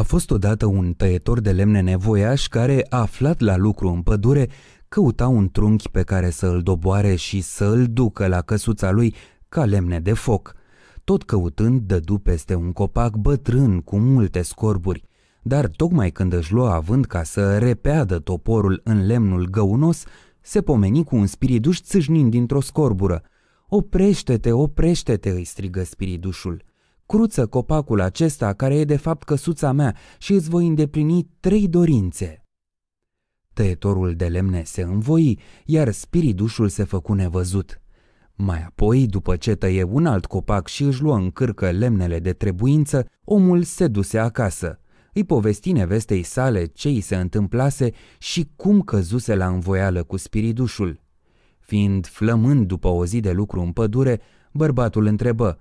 A fost odată un tăietor de lemne nevoiaș care, aflat la lucru în pădure, căuta un trunchi pe care să îl doboare și să îl ducă la căsuța lui ca lemne de foc. Tot căutând, dădu peste un copac bătrân cu multe scorburi, dar tocmai când își lua având ca să repeadă toporul în lemnul găunos, se pomeni cu un spiriduș țâșnind dintr-o scorbură. Oprește-te, oprește-te!" îi strigă spiridușul – cruță copacul acesta care e de fapt căsuța mea și îți voi îndeplini trei dorințe. Tăietorul de lemne se învoi, iar spiridușul se făcu nevăzut. Mai apoi, după ce tăie un alt copac și își luă în cârcă lemnele de trebuință, omul se duse acasă. Îi povesti nevestei sale ce i se întâmplase și cum căzuse la învoială cu spiridușul. Fiind flămând după o zi de lucru în pădure, bărbatul întrebă –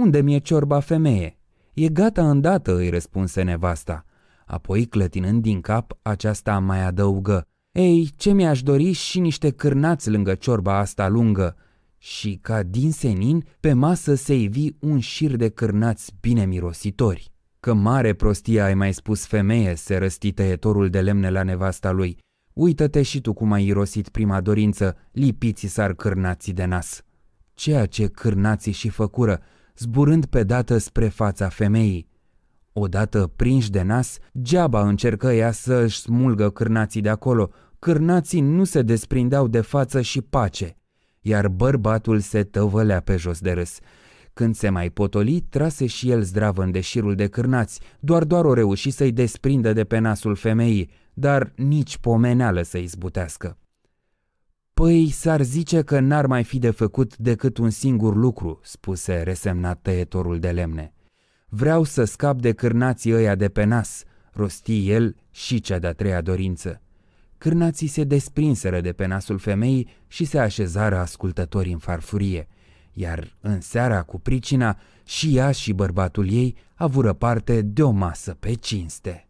unde mi-e ciorba femeie? E gata îndată, îi răspunse nevasta. Apoi, clătinând din cap, aceasta mai adăugă. Ei, ce mi-aș dori și niște cârnați lângă ciorba asta lungă. Și ca din senin, pe masă se ivi un șir de cârnați bine mirositori. Că mare prostie ai mai spus femeie, se răsti tăietorul de lemne la nevasta lui. Uită-te și tu cum ai irosit prima dorință, lipiți ar cârnații de nas. Ceea ce cârnații și făcură, zburând pe dată spre fața femeii. Odată prinși de nas, geaba încercă ea să își smulgă cârnații de acolo. Cârnații nu se desprindeau de față și pace, iar bărbatul se tăvălea pe jos de râs. Când se mai potoli, trase și el zdravă în deșirul de cârnați, doar doar o reuși să-i desprindă de pe nasul femeii, dar nici pomeneală să-i zbutească. Păi s-ar zice că n-ar mai fi de făcut decât un singur lucru, spuse resemnat tăietorul de lemne. Vreau să scap de cârnații ăia de pe nas, rosti el și cea de-a treia dorință. Cârnații se desprinseră de pe nasul femeii și se așezară ascultători în farfurie, iar în seara cu pricina și ea și bărbatul ei avură parte de o masă pe cinste.